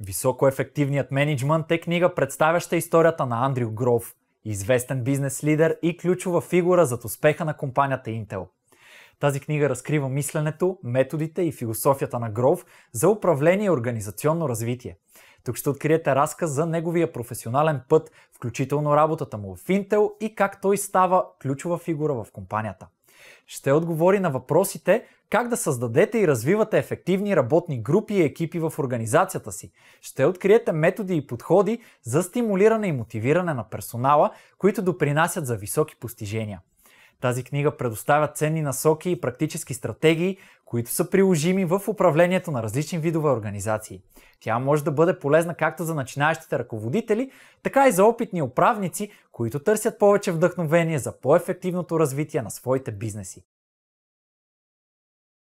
Високоефективният менеджмент е книга, представяща историята на Андрю Гров, известен бизнес лидер и ключова фигура зад успеха на компанията Intel. Тази книга разкрива мисленето, методите и философията на Гров за управление и организационно развитие. Тук ще откриете разказ за неговия професионален път, включително работата му в Intel и как той става ключова фигура в компанията. Ще отговори на въпросите как да създадете и развивате ефективни работни групи и екипи в организацията си. Ще откриете методи и подходи за стимулиране и мотивиране на персонала, които допринасят за високи постижения. Тази книга предоставя ценни насоки и практически стратегии, които са приложими в управлението на различни видове организации. Тя може да бъде полезна както за начинаещите ръководители, така и за опитни управници, които търсят повече вдъхновение за по-ефективното развитие на своите бизнеси.